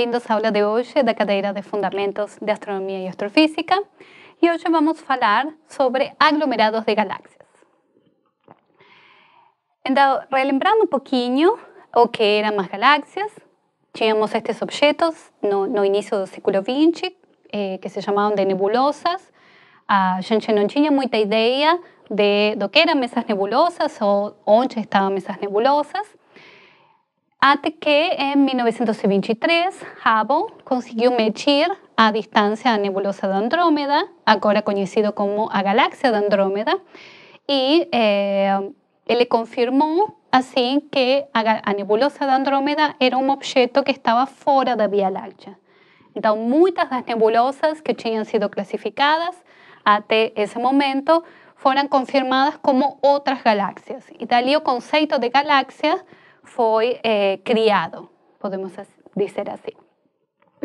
Bem-vindos à aula de hoje la cadeira de Fundamentos de Astronomía y Astrofísica y hoy vamos a hablar sobre aglomerados de galaxias. Então, relembrando un pouquinho o que eran más galaxias. Teníamos estos objetos no, no início do século XX, eh, que se llamaban de nebulosas. A ah, gente não tinha muita ideia de, lo que eran mesas nebulosas o onde estaban mesas nebulosas hasta que en 1923 Hubble consiguió medir a distancia a nebulosa de Andrómeda, ahora conocido como a galaxia de Andrómeda, y eh, confirmó confirmó que a, nebulosa de Andrómeda era un objeto que estaba fuera de Vía Láctea. muchas de las nebulosas que habían sido clasificadas hasta ese momento fueron confirmadas como otras galaxias. Y dali el concepto de galaxia, foi é, criado, podemos dizer assim.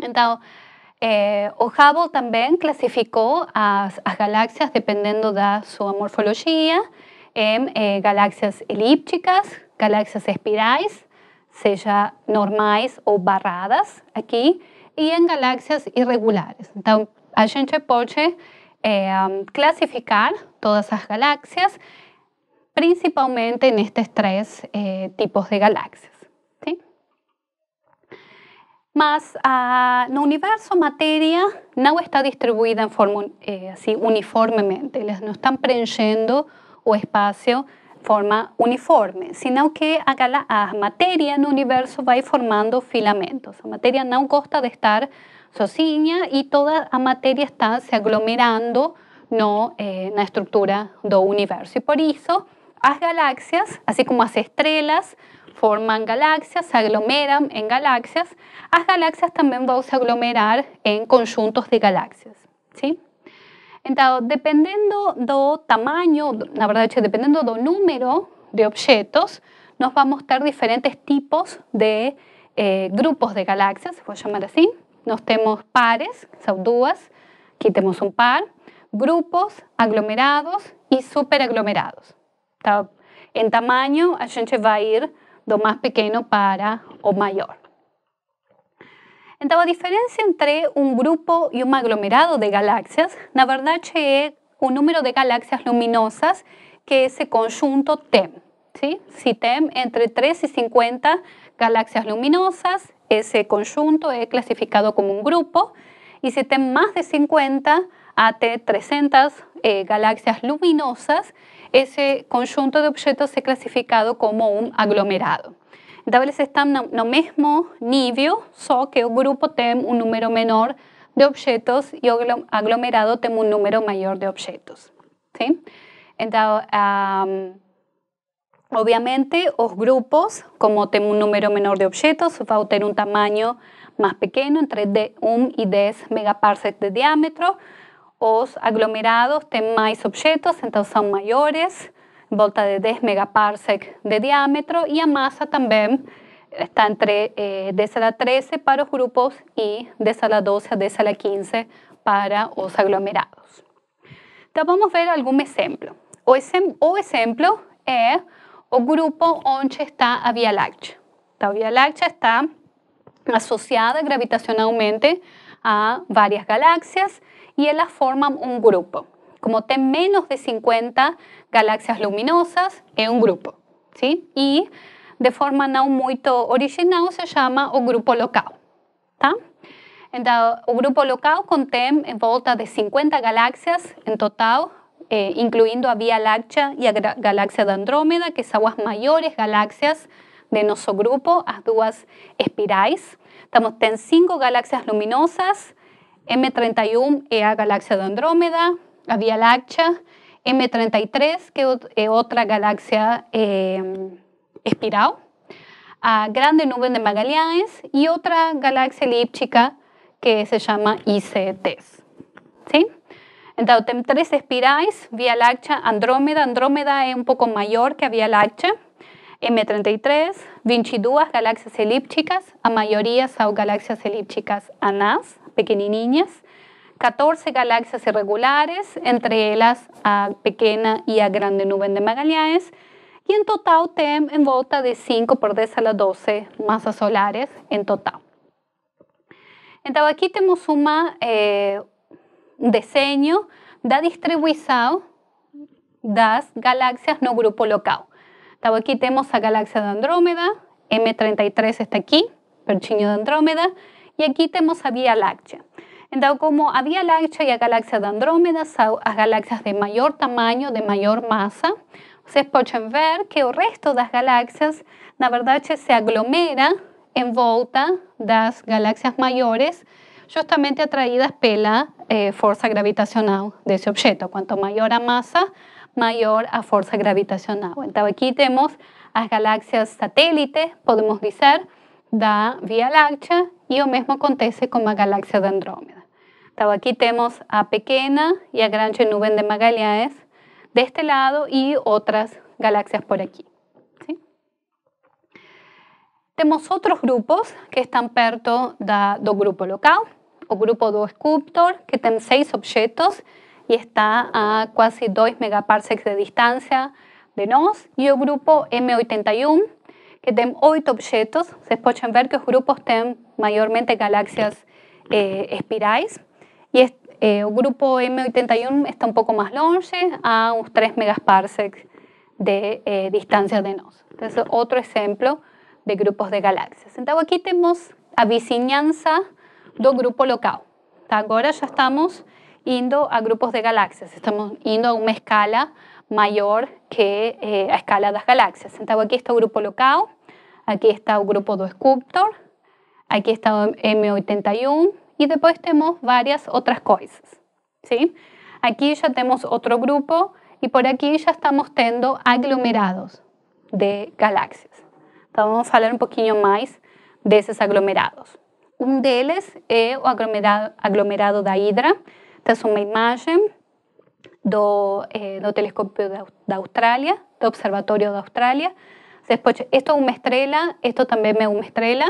Então, é, o Hubble também classificou as, as, galáxias dependendo da sua morfologia em é, galáxias elípticas, galáxias espirais, seja normais ou barradas aqui, e em galáxias irregulares. Então, a gente pode é, classificar todas as galáxias principalmente en estos tres eh, tipos de galaxias. ¿sí? Mas ah, no universo materia, no está distribuida en forma eh, uniformemente, no están preenchiendo el o espacio forma uniforme, sino que a, a en el universo va formando filamentos. La materia no gosta de estar sozinha y toda la materia está se aglomerando no, eh, estructura estructura universo. Y por eso, las galaxias, así como las estrellas forman galaxias, se aglomeran en galaxias, las galaxias también van a aglomerar en conjuntos de galaxias. ¿sí? Entonces, dependiendo do tamaño, es que dependiendo do número de objetos, nos va a mostrar diferentes tipos de eh, grupos de galaxias, se puede llamar así. Nos tenemos pares, son dos, aquí tenemos un par, grupos, aglomerados y superaglomerados. En tamaño, tamaño, a gente a ir do más pequeño para o mayor. Entonces, la diferencia entre un grupo y un aglomerado de galaxias, la verdad es un número de galaxias luminosas que ese conjunto tem. Si tem entre 3 y 50 galaxias luminosas, ese conjunto es clasificado como un grupo. Y si tem más de 50 AT 300 galaxias luminosas, ese conjunto de objetos ha clasificado como un aglomerado. Entonces, están en el mismo nivel, solo que el grupo tiene un número menor de objetos y el aglomerado tiene un número mayor de objetos. Obviamente, los grupos, como tienen un número menor de objetos, van a tener un tamaño más pequeño, entre 1 y 10 megaparsecs de diámetro los aglomerados tienen más objetos, entonces son mayores, en volta de 10 megaparsec de diámetro, y e a masa también está entre 10 eh, e a la 13 para los grupos y 10 a la 12 a 10 a la 15 para los aglomerados. Então vamos ver algún ejemplo. O, ejemplo es el o grupo donde está a Via Láctea. La a Láctea está asociada gravitacionalmente a varias galaxias, y ellas forman un grupo. Como ten menos de 50 galaxias luminosas en un grupo. ¿sí? y de forma no muy original se llama o grupo local. Tá? En grupo local contiene en volta de 50 galaxias en total, eh, incluyendo a Vía Láctea y a galaxia de Andrómeda, que son las mayores galaxias de nuestro grupo, las dos espirais. Estamos, cinco galaxias luminosas, M31 es la galaxia de Andrómeda, la Vía Láctea, M33, que es eh, otra galaxia em, espiral, a Grande Nube de Magallanes y otra galaxia elíptica que se llama ICTs. ¿Sí? Entonces, tenemos tres espirales, Vía Láctea, Andrómeda. Andrómeda es un poco mayor que la Vía Láctea. M33, 22 galaxias elípticas, a mayoría son galaxias elípticas anas pequeñiñas, 14 galaxias irregulares, entre ellas a pequeña y a grande nube de Magallanes, y en total tem en volta de 5 por 10 a la 12 masas solares en total. Entonces aquí temos un eh, desenho da distribuição das galaxias no grupo local. Entonces aquí tenemos la galaxia de Andrómeda, M33 está aquí, perchinho de Andrómeda, y aquí tenemos a Vía Láctea. Entonces, como a Vía Láctea y a galaxias de Andrómeda, a galaxias de mayor tamaño, de mayor masa, ustedes pueden ver que el resto de las galaxias, na verdad, se aglomera en volta las galaxias mayores, justamente atraídas pela la eh, fuerza gravitacional ese objeto. Cuanto mayor a masa, mayor a fuerza gravitacional. Entonces, aquí tenemos las galaxias satélites, podemos dizer, da Vía Láctea y lo mismo acontece con la galaxia de Andrómeda. Então tenemos tenemos a Pequeña y a Gran nube de de este lado y otras galaxias por aquí. Tenemos otros grupos que están perto da, do grupo local, o grupo do Sculptor, que tiene seis objetos y está a casi 2 megaparsecs de distancia de nos y el grupo M81, que tienen ocho objetos. se pueden ver que los grupos tienen mayormente galaxias eh, y eh, el grupo M81 está un poco más longe, a unos 3 megaparsecs de eh, distancia de nosotros. Entonces, otro ejemplo de grupos de galaxias. Entonces, aquí tenemos a vizinanza del grupo local. Ahora ya estamos indo a grupos de galaxias, estamos indo a una escala mayor que eh, a escala las galaxias. Entonces, aquí está el grupo local, Aquí está el grupo do Sculptor, aquí está M81 y después tenemos varias otras cosas. ¿sí? Aquí ya tenemos otro grupo y por aquí ya estamos teniendo aglomerados de galaxias. Vamos a hablar un poquito más de esos aglomerados. Un deles es el aglomerado, aglomerado Hydra. Hidra. es una imagen del eh, de Australia, de observatorio del observatorio de esto es una estrella, esto también es una estrella,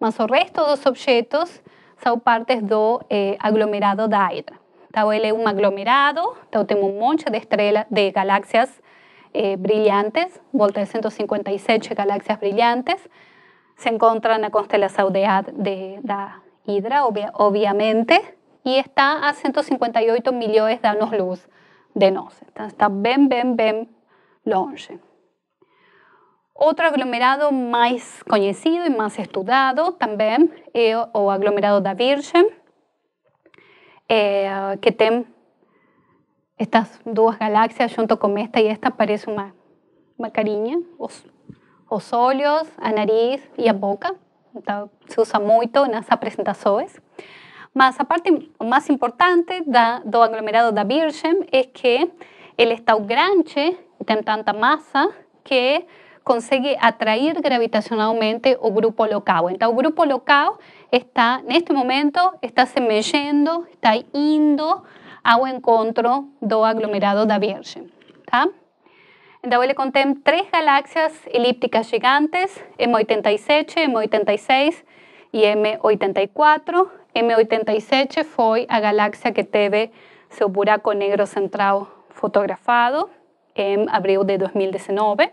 Más o resto dos objetos son partes del eh, aglomerado de Hydra. Então, ele aglomerado, tenemos un monte de galaxias de galaxias eh, brilhantes, volta de 157 galaxias brillantes, se encuentran na la de, de, la Hidra, obviamente, y está a 158 millones de años luz de nós. está bien, bien, bien longe. Otro aglomerado más conocido y más estudiado también es eh, o aglomerado da Virgem, eh, que tiene estas dos galaxias junto con esta, y esta parece una cariña, carinha, los ojos, a nariz y a boca. se usa en las presentaciones. Pero más parte más importante del aglomerado da Virgem es que el está grande, tiene tanta masa que consegue atraer gravitacionalmente o grupo local. Entonces, el grupo local está, en este momento, está se está indo a encuentro do aglomerado da Virgem, tá? Então, le conté tres galaxias elípticas gigantes, M87, M86 y M84. M87 fue la galaxia que teve su buraco negro central fotografado en abril de 2019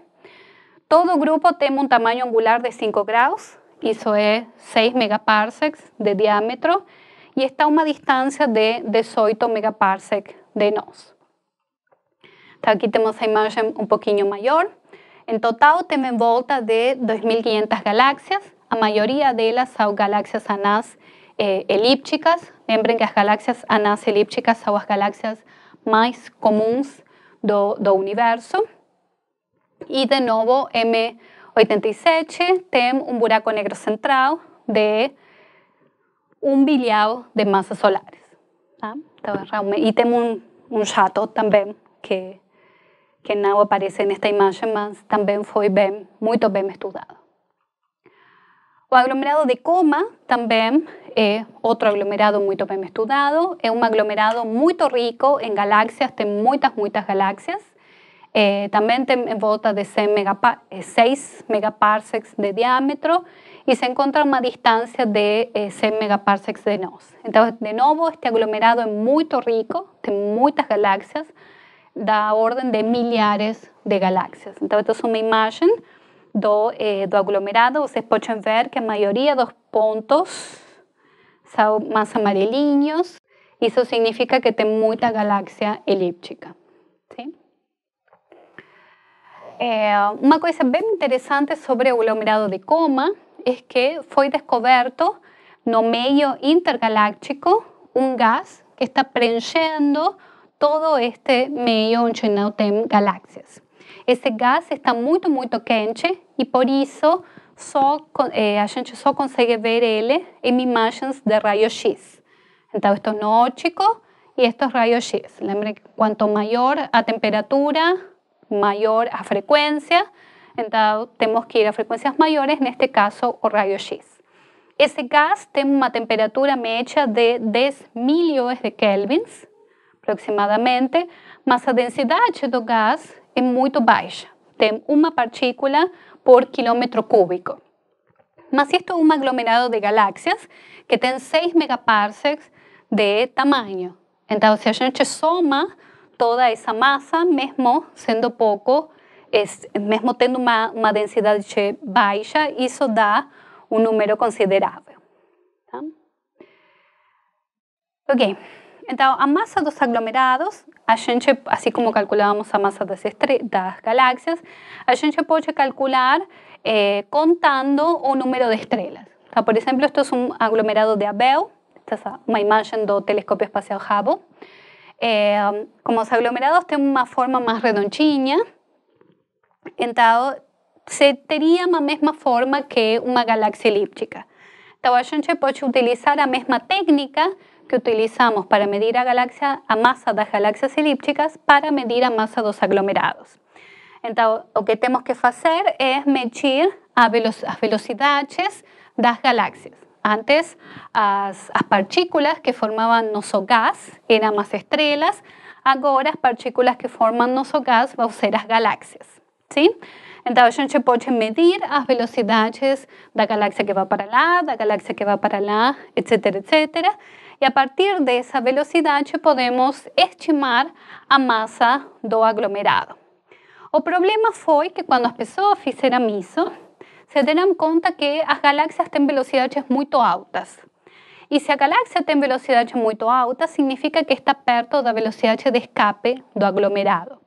todo grupo tiene un tamaño angular de 5 grados, eso es 6 megaparsecs de diámetro y está a una distancia de 18 megaparsecs de nos. Aquí tenemos la imagen un poquito mayor. En total tenemos volta de 2.500 galaxias. la mayoría de ellas son galaxias anás eh, elípticas. Lembren que las galaxias anás elípticas son las galaxias más comunes del universo. Y de nuevo, M87 tem un buraco negro central de un billado de masas solares. ¿ah? Y tiene un un tem que, que aparece en esta imagen, pero también fue muy bien estudiado. El aglomerado de Coma también es eh, otro aglomerado muy bien estudiado. Es un aglomerado muy rico en galaxias, tiene muchas, muchas galaxias. Eh, también en bota de 6, 6 eh, megaparsecs de diámetro y se encuentra a una distancia de 100 eh, 6 megaparsecs de nos. Entonces, de nuevo, este aglomerado es muy rico, tiene muchas galaxias, da orden de millares de galaxias. Entonces, esta es una imagen del do aglomerado. Ustedes pueden ver que mayoría de dos puntos más más y eso significa que tiene mucha galaxia elíptica. ¿sí? Eh, una cosa bien interesante sobre el aglomerado de Coma es que descubierto en no medio intergaláctico un gas que está preenchiendo todo este medio entre galaxias. tem gas gas está muy, muy quente y por eso só, eh, a gente só consegue ver él en de rayos x Entonces, esto es no óptico esto estos rayos X. Recuerden que cuanto mayor a temperatura, mayor a frecuencia, entonces tenemos que ir a frecuencias mayores, en este caso o radio X. Ese gas tiene una temperatura media de 10 millones de kelvins, aproximadamente, mas la densidad del gas es muy baja, tiene una partícula por kilómetro cúbico. Mas esto es un aglomerado de galaxias que tiene 6 megaparsecs de tamaño, entonces si a toda esa masa, mesmo siendo poco, es, mesmo una una densidad eso baixa, eso da un um número considerable. Ok, la masa a los los aglomerados, así como calculábamos a masa de las galaxias, a gente puede calcular eh, contando un número de estrellas. Por ejemplo, esto es un aglomerado de Abel, esta es una imagen del telescopio espacial Hubble. Eh, como los aglomerados tienen una forma más redonchiña, entonces se tendría la misma forma que una galaxia elíptica. Entonces, a utilizar la misma técnica que utilizamos para medir a, masa a las galaxias elípticas para medir a de los aglomerados. Entonces, lo que tenemos que hacer es medir a velocidades velocidades las galaxias. Antes, las partículas que formaban nuestro gas eran más estrellas. Ahora, las partículas que forman gas van a ser las galaxias. Entonces, Então a medir las velocidades de la galaxia que va para de la galaxia que va para allá, etcétera, etcétera. Y a partir de esa velocidad podemos estimar la masa do aglomerado. El problema fue que cuando as personas hicieron miso se dieron cuenta que las galaxias tienen velocidades muy altas. Y si a galaxia tiene velocidades muy altas, significa que está perto la velocidad de escape do aglomerado.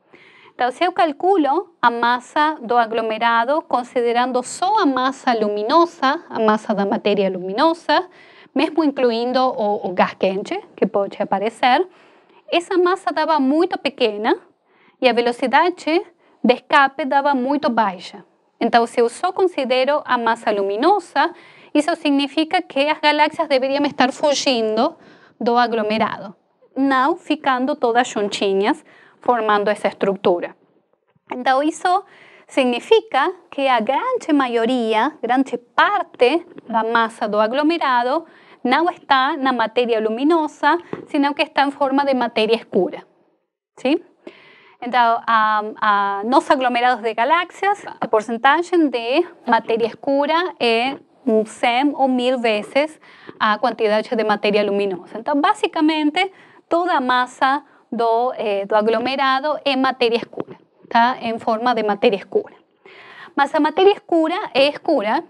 Entonces, si calculo a masa do aglomerado considerando solo a masa luminosa, a masa da materia luminosa, mesmo incluindo o, gas quente, que puede aparecer, Esa masa daba muy pequeña y a velocidad de escape daba muy baixa. Entonces, se yo considero a masa luminosa, eso significa que las galaxias deberían estar fluyendo do aglomerado, now ficando todas juntinhas, formando esa estructura. Entonces, eso significa que a gran mayoría, gran parte la masa do aglomerado no está la materia luminosa, sino que está en forma de materia escura. ¿Sí? Entonces, a, los aglomerados de galaxias, el porcentaje de materia escura un 100 o 1000 veces a cantidad de materia luminosa. Entonces, básicamente, toda masa eh, do, aglomerado es materia oscura, está en forma de materia oscura. Masa materia oscura escura es escura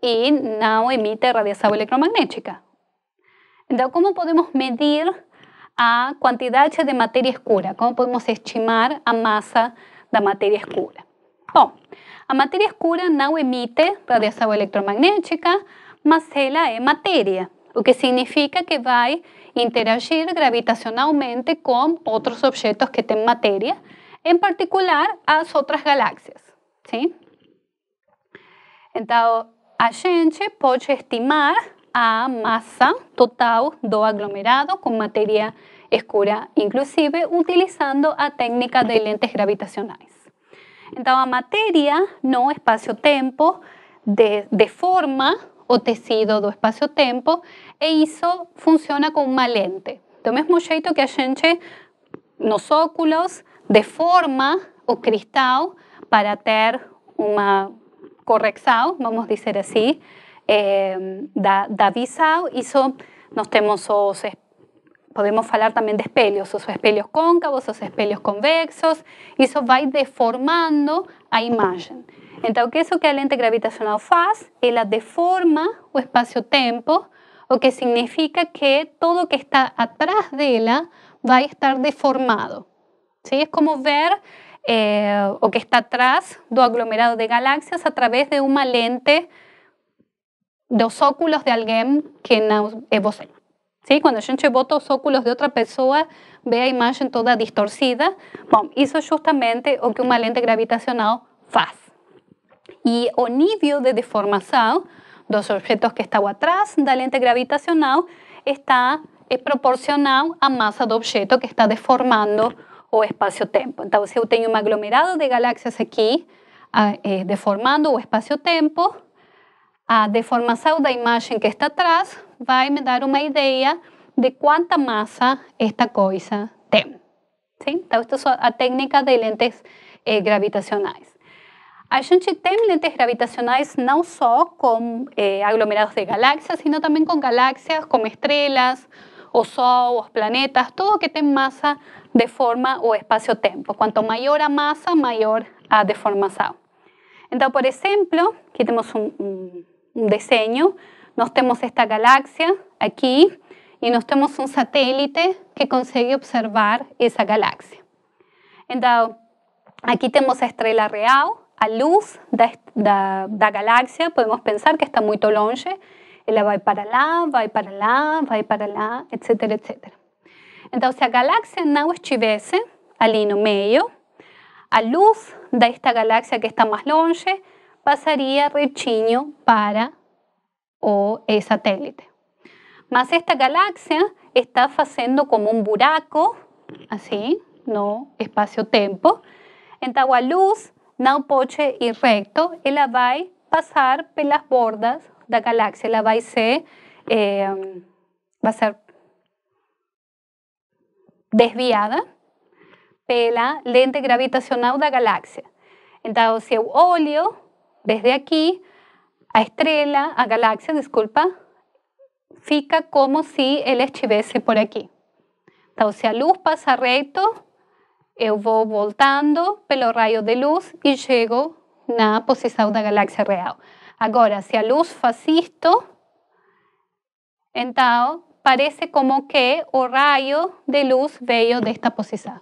y no emite radiación electromagnética. Entonces, ¿cómo podemos medir a cantidad de materia oscura, cómo podemos estimar masa masa de materia oscura. Bom, la materia oscura oh, no emite radiación electromagnética, mas ela es materia, lo que significa que va a interagir gravitacionalmente con otros objetos que tienen materia, en particular las otras galaxias, ¿sí? Entonces, a gente puede estimar a masa total do aglomerado con materia escura, inclusive utilizando a técnica de lentes gravitacionales. Entonces materia materia, no espacio-tempo de forma o tecido do espacio-tempo e isso funciona como una lente. Do mismo jeito que a gente, nos óculos, deforma o cristal para ter una corrección, vamos a dizer así, Em, da, da visa nos tenemos tenemos podemos hablar también de espelhos, os espelhos cóncavos os espelhos convexos, eso va deformando a imagen entonces o que é que la lente gravitacional hace la deforma o espacio tempo o que significa que todo que está atrás de va a estar deformado. ¿sí? es como ver eh, o que está atrás do aglomerado de galaxias a través de una lente dos óculos de alguien que no es vos. ¿Sí? cuando a gente bota óculos de otra persona, vea la imagen toda distorcida. Bom, eso es justamente o que una lente gravitacional faz. Y o nivel de de dos objetos que detrás atrás la lente gravitacional está es proporcional la masa do objeto que está deformando o espacio tempo Entonces, si yo tengo un aglomerado de galáxias aquí ah, eh, deformando o espacio tempo a ah, de la imagen que está atrás va me dar una idea de cuánta masa esta cosa tiene. Sim? esta es la técnica de lentes eh, gravitacionales. gravitacionais. A gente tem lentes gravitacionales no solo con eh, aglomerados de galaxias, sino también con galaxias, como estrellas, o Sol, planetas, todo que masa de deforma o espacio tiempo Cuanto mayor a masa, mayor la deformación. Entonces, por ejemplo, aquí tenemos un un diseño. nos tenemos esta galaxia aquí y nos tenemos un satélite que consigue observar esa galaxia. Entonces, aquí tenemos a estrella real, a luz de la galaxia, podemos pensar que está muy longe, ella va para allá, va para allá, va para allá, etcétera, etcétera. Si la galaxia no estuviese allí en el medio, a luz de esta galaxia que está más longe pasaría Rechiño para o el satélite. Mas esta galaxia está haciendo como un buraco, así, no espacio tiempo Entonces, la luz no poche ir recto, va pasar por pelas bordas da galaxia la vai ser, eh, ser desviada pela lente gravitacional da galaxia. Entonces, si eu desde aquí, a estrella, a galaxia, disculpa, fica como si él estuviese por aquí. Entonces, se a luz pasa reto, eu vou voltando pelo rayo de luz e chego na de pues da galaxia real. Ahora, se a luz fascisto isto, parece como que o rayo de luz veio desta posição.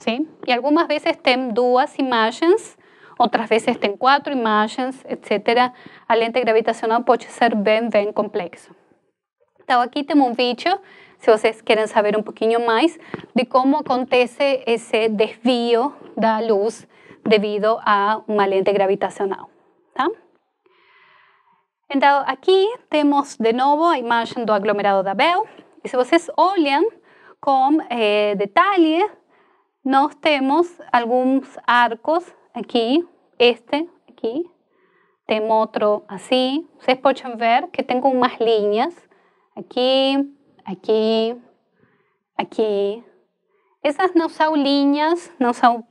Sim? Y algunas veces tem duas imágenes otras veces ten cuatro imágenes, etc. A lente gravitacional puede ser bien bien complejo Então, aquí tenemos un vídeo, si ustedes quieren saber un poquito más, de cómo acontece desvío de la luz debido a una lente gravitacional. Tá? Então, aquí tenemos de nuevo la imagen del aglomerado de Abel. y si ustedes olham con eh, detalhe, nós temos arcos aquí, este aquí, tengo otro así. Ustedes pueden ver que tengo más líneas aquí, aquí, aquí. Esas no son líneas, no son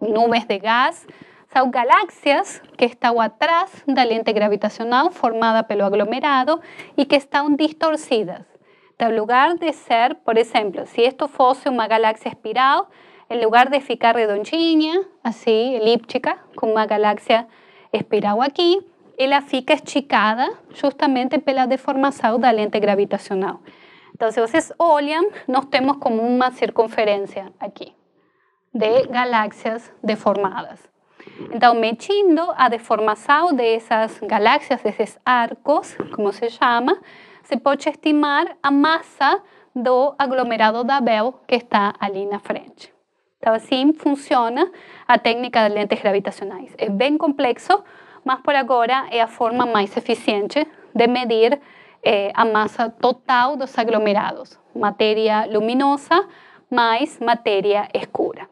nubes de gas, son galaxias que están atrás del lente gravitacional formada pelo aglomerado y que están distorcidas. En lugar de ser, por ejemplo, si esto fuese una galaxia espiral, en lugar de ficar redonchiña, así, elíptica, con una galaxia espiral aquí, ella fica esticada justamente pela de la lente gravitacional. Entonces, ustedes olham, nos temos como una circunferencia aquí de galaxias deformadas. Entonces, mechindo a esas galaxias, de esos arcos, como se llama, se puede estimar a masa do aglomerado de Abel que está alina na frente. Así funciona a técnica de lentes gravitacionales. Es bien complejo, mas por ahora es a forma más eficiente de medir la eh, a massa total dos aglomerados, matéria luminosa más matéria escura.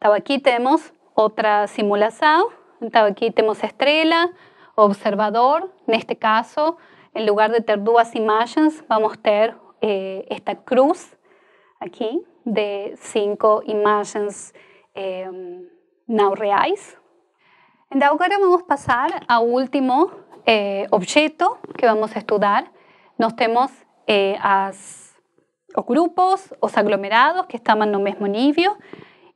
Aquí tenemos otra simulación. Aquí tenemos estrella, temos estrela, observador. Este caso, en lugar de ter duas imágenes, vamos ter tener eh, esta cruz aquí de cinco imágenes em, eh, no reales. Entonces, vamos vamos pasar al último objeto que vamos estudar. nos Tenemos eh, as, grupos, los aglomerados, que en no mismo nivel.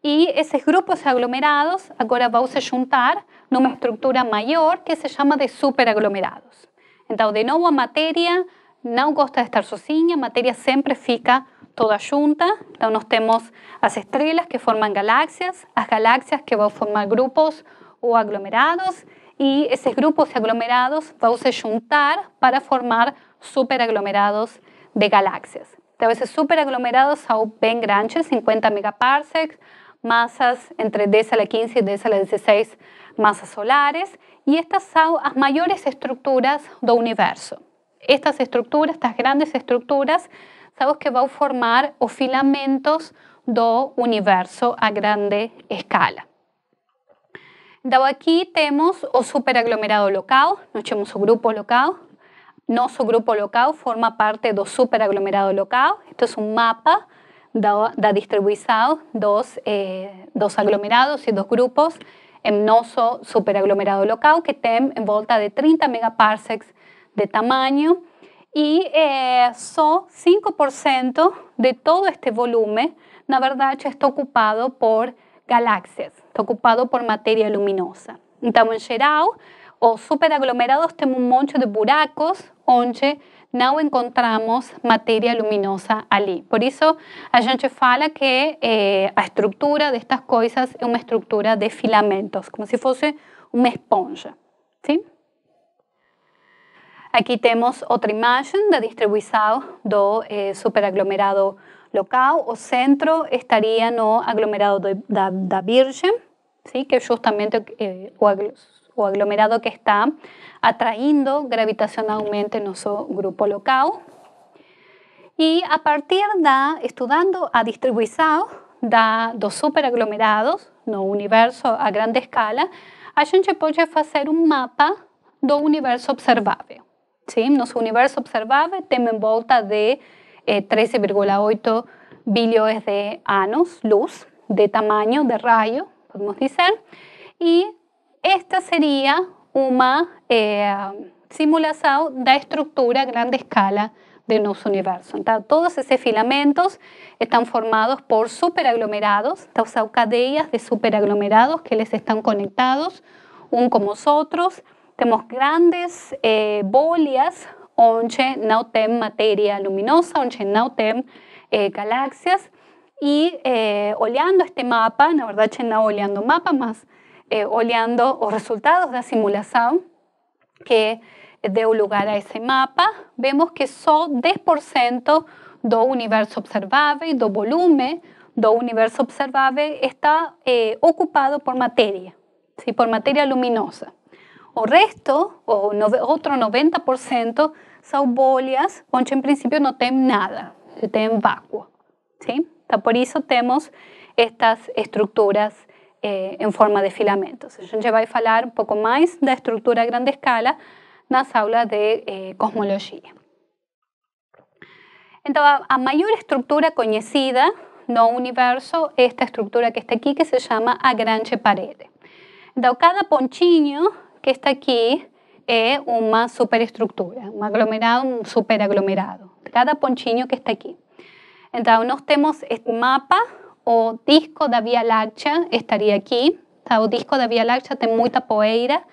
Y esos grupos aglomerados ahora vamos a juntar una estructura mayor que se llama de superaglomerados. de nuevo, a materia no gusta de estar sozinha, la materia siempre fica toda junta, tenemos tenemos temos estrellas que forman galaxias, las galaxias que a formar grupos o aglomerados, y esos grupos y aglomerados a se juntar para formar superaglomerados de galaxias. veces superaglomerados son bien grandes, 50 megaparsecs, masas entre 10 a la 15 y 10 a la 16 masas solares, y estas son las mayores estructuras del universo. Estas estructuras, estas grandes estructuras, sabemos que va a formar los filamentos del universo a grande escala. Aquí tenemos temos o superaglomerado local, nos temos o grupo local. Nuestro grupo local forma parte do superaglomerado local. Esto es un mapa da, da dos, eh, dos aglomerados y dos grupos en nuestro superaglomerado local, que tem en volta de 30 megaparsecs de tamaño y eh, 5% de todo este volumen na verdad, está ocupado por galaxias, está ocupado por materia luminosa. estamos en geral, o superaglomerados este tenemos un monte de buracos donde no encontramos materia luminosa allí. Por eso, a gente fala que la eh, estructura de estas cosas es una estructura de filamentos, como si fuese una esponja. ¿sí? Aquí tenemos otra imagen de distribuizado do eh, superaglomerado local. O centro estaría no aglomerado de, da, ¿sí? que es justamente eh, o, aglomerado que está atrayendo gravitacionalmente nuestro grupo local. Y a partir de estudiando a distribuizado da, dos superaglomerados no universo a gran escala, a gente pode fazer um mapa do universo observable. ¿sí? universo observable tiene en volta de 13,8 eh, billones de años luz, de tamaño de rayo, podemos decir, y esta sería una eh, simulación de la estructura a gran escala de nuestro universo. Entonces, todos esos filamentos están formados por superaglomerados, cadenas de superaglomerados que les están conectados un con los otros, tenemos grandes eh, bolas onche no materia materia luminosa, onche no tem eh, galaxias. Y eh, este mapa, la verdad no oleando oleando mapa, más oleando los resultados de la simulación que dio lugar a ese mapa, vemos que solo 10% do universo y do volumen do universo observable, está ocupado por materia, ¿sí? por materia luminosa. O resto, o otro 90%, são bolhas onde, en principio no tem nada, tem vacuo, ¿sí? por eso tenemos estas estructuras eh, en forma de filamentos. A gente a falar un pouco más da estrutura a grande escala nas aulas de eh, cosmología. Entonces, Então, a, estructura maior estrutura no universo esta estructura que está aquí, que se llama a grande parede. Então, cada pontinho que está aquí es una superestructura, un aglomerado, un superaglomerado. Cada ponchinho que está aquí. Entonces, nos tenemos este mapa, o disco de Vía Láctea estaría aquí, O disco de Vía Láctea tiene mucha poeira,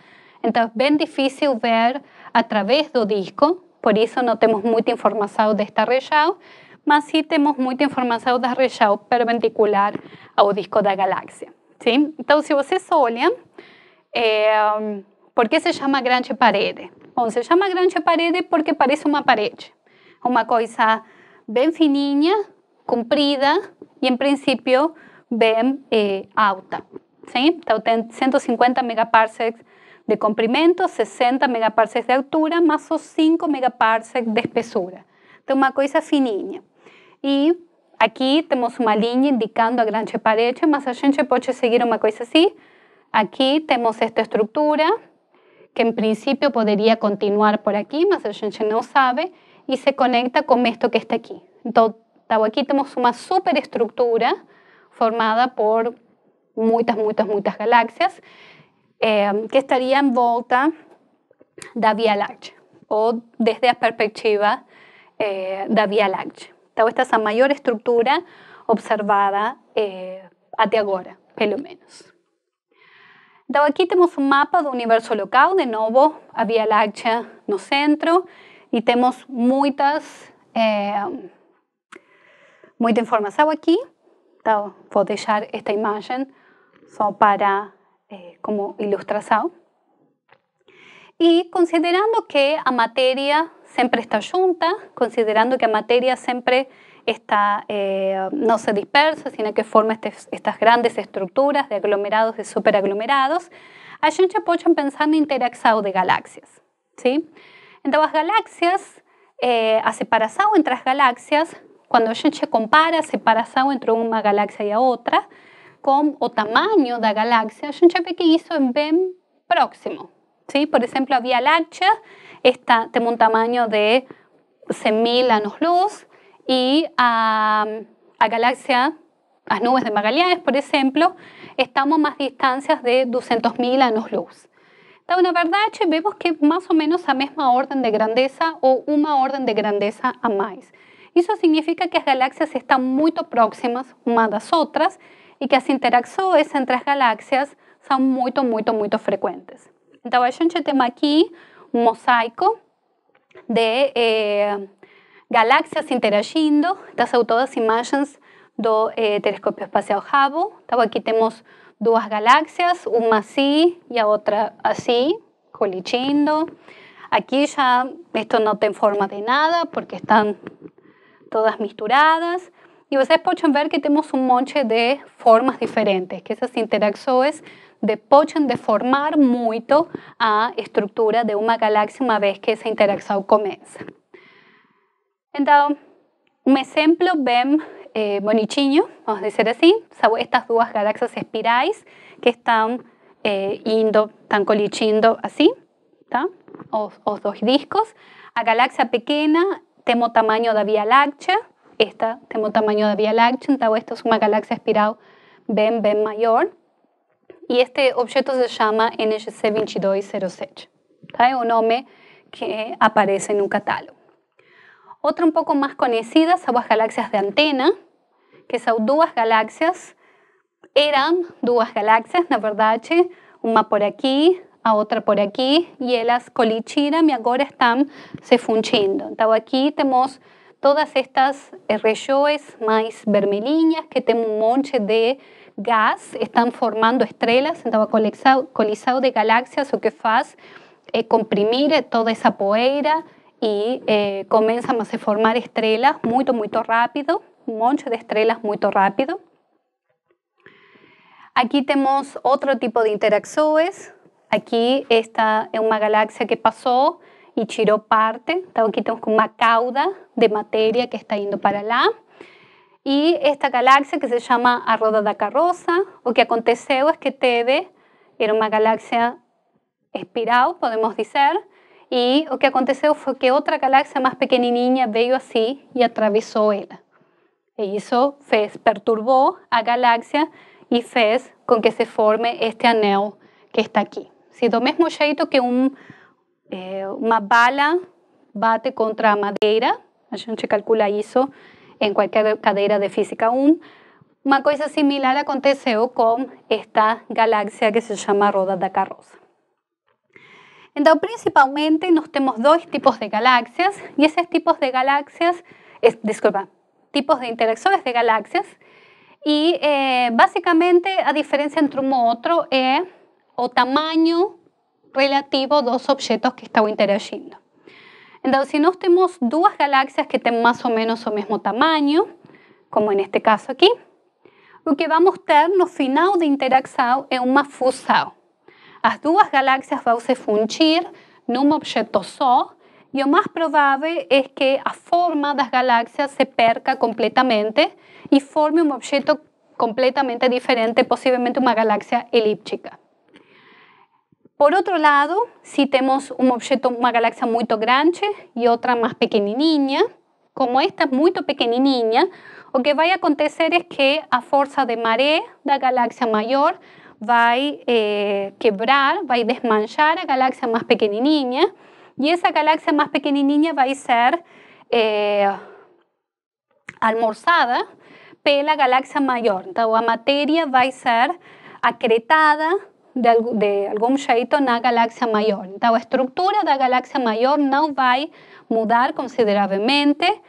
entonces es bien difícil ver a través del disco, por no tenemos mucha información de este região, mas tenemos tenemos información información del rayado perpendicular al disco de galaxia, sí. Entonces si ustedes olham, eh, ¿Por qué se llama grande parede? Bom, se llama grande parede porque parece una pared, una cosa bien fininha, comprida y en principio bien eh, alta. ¿sí? 150 megaparsecs de comprimento, 60 megaparsecs de altura, más o 5 megaparsecs de espesura. Entonces, una cosa fininha. Y aquí tenemos una línea indicando a grande pared, mas a gente puede seguir una cosa así. Aquí tenemos esta estructura, que en principio podría continuar por aquí, mas el no sabe, y se conecta con esto que está aquí. Entonces, aquí tenemos una superestructura formada por muchas, muchas, muchas galaxias eh, que estaría de la Vía Láctea o desde la perspectiva eh, la Vía Láctea. esta es la mayor estructura observada eh, hasta ahora, pelo menos. Então, aqui temos um mapa do universo local, de novo, a Via Láctea no centro, y tenemos muitas, é, em, muita informação aqui. Então, vou esta imagen só para é, eh, como ilustração. considerando que a materia siempre está junta, considerando que a materia siempre eh, no se dispersa, sino que forma este, estas grandes estructuras de aglomerados, de superaglomerados, a gente pode pensar en de galaxias. ¿sí? las galaxias, galaxias, eh, a entre las galaxias, cuando compara a separar entre una galaxia y otra, con o tamaño de galaxia a gente que hizo en bem próximo. ¿sí? Por ejemplo, la Vía Láctea esta, un tamaño tamaño de 100.000 años luz y a, a galaxia las nubes de Magallanes, por ejemplo, estamos más distancias de 200.000 años luz. una verdad, que vemos que más o menos a misma orden de grandeza o una orden de grandeza a más. Eso significa que las galaxias están muy próximas unas las otras y que las interacciones entre las galaxias son muy, muy, muy frecuentes. Entonces, a aquí un mosaico de eh, Galaxias interaccionando. Estas son todas imágenes do eh, telescopio espacial Hubble. Aquí tenemos temos duas una así y e otra así, assim, Aquí ya esto no tiene forma de nada porque están todas misturadas. Y ustedes pueden ver que tenemos un monte de formas diferentes, que esas interacciones de, podem deformar muito a estructura de una galaxia una vez que esa interacción comienza. Entonces un ejemplo bem eh, bonitinho, vamos a decir así estas dos galaxias espirais que están eh, indo, los colichindo así dos discos. A galaxia pequeña temo tamaño de vía Láctea, esta temo tamaño de vía Láctea, entonces esta es una galaxia espiral bem, bem mayor y este objeto se llama NGC 2207, es un o nome que aparece en un catálogo. Otra un poco más conocida, son galaxias de antena, que son dos galaxias, eran dos galaxias, na verdade, una por aquí, a otra por aquí, y ellas colichiran y ahora están se fundiendo. Entonces aquí tenemos todas estas regiões más vermelhinhas que tienen un monte de gas, están formando estrellas, entonces a de galaxias o que hace es comprimir toda esa poeira y eh, comenzamos a formar estrellas muy, muy rápido, un monte de estrellas muy rápido. Aquí tenemos otro tipo de interacciones. Aquí esta es una galaxia que pasó y tiró parte. aquí tenemos una cauda de materia que está yendo para allá. Y esta galaxia que se llama arroda da Carroza, lo que aconteceu es que teve, era una galaxia espiral, podemos decir, E o que aconteceu foi que outra galáxia mais pequenininha veio assim e atravessou ela. E isso fez, perturbou a galáxia e fez com que se forme este anel que está aqui. Se do mesmo jeito que um, é, eh, uma bala bate contra a madeira, a gente calcula isso em qualquer cadeira de física 1, uma coisa similar aconteceu com esta galáxia que se chama Roda da Carroça. Entonces, principalmente, nos tenemos dos tipos de galaxias y esos tipos de galaxias es, tipos de interacciones de galaxias y eh, básicamente a diferencia entre uno y otro e, o tamaño relativo dos objetos que están interagiendo. Entonces, si nos tenemos dos galaxias que tienen más o menos el mismo tamaño, como en este caso aquí, lo que vamos a tener no final de interacción es una fusión. Las dos galaxias van a se fundir un objeto so y lo más probable es que a forma de las galaxias se perca completamente y forme un objeto completamente diferente, posiblemente una galaxia elíptica. Por otro lado, si tenemos un objeto, una galaxia muy grande y otra más pequeñinha, como esta muy muy pequenininha, lo que va a acontecer es que a fuerza de maré la galaxia mayor va a eh, quebrar, va a desmanchar a galaxia más pequenininha y esa galaxia y niña va a ser eh, almorzada pela mayor. Entonces, la materia va a ser acretada de, de galaxia jeito na galaxia mayor, de la estrutura da mayor no va a mudar consideravelmente,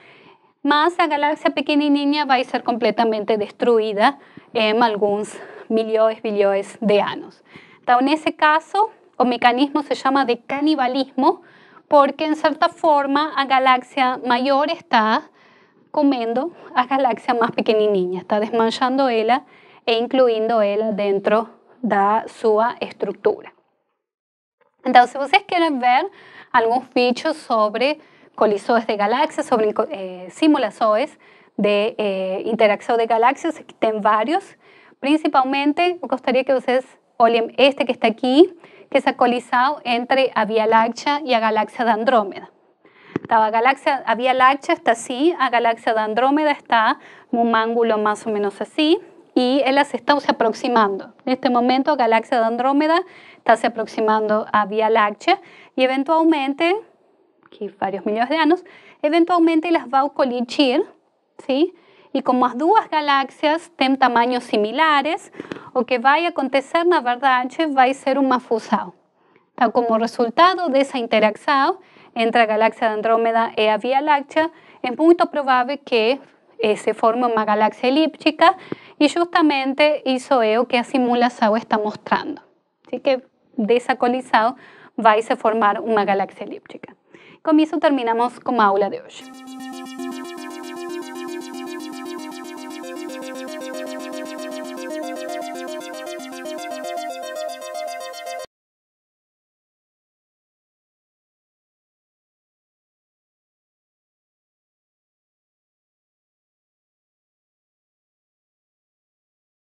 pequeña a niña va a ser completamente destruida en algunos millones, billones de años. Entonces, en ese caso, el mecanismo se llama de canibalismo porque, en cierta forma, la galaxia mayor está comiendo a galaxia más niña, está desmanchando ella e incluyendo ella dentro de su estructura. Entonces, si ustedes quieren ver algunos fichos sobre colisiones de galaxias, sobre eh, de eh, interacción de de galaxias, tienen varios. Principalmente, me gustaría que ustedes olhem este que está aquí, que es acolizado entre a Vía Láctea y a Galaxia de Andrómeda. La galaxia Láctea está así, a Galaxia de Andrómeda está un ángulo más o menos así y ellas están se aproximando. En este momento, galaxia de Andrómeda está se aproximando a Vía Láctea y eventualmente, aquí varios millones de años, eventualmente las va a colichir, ¿sí? Y como las dos galaxias tienen tamaños similares, o que va a acontecer na va a ser un mafusado como resultado de esa interacción entre la galaxia de Andrómeda y e la Vía Láctea, es muy probable que eh, se forme una galaxia elíptica y justamente eso es que a simulación está mostrando. Así que desacolizado va a formar una galaxia elíptica. Con eso terminamos con la aula de hoy.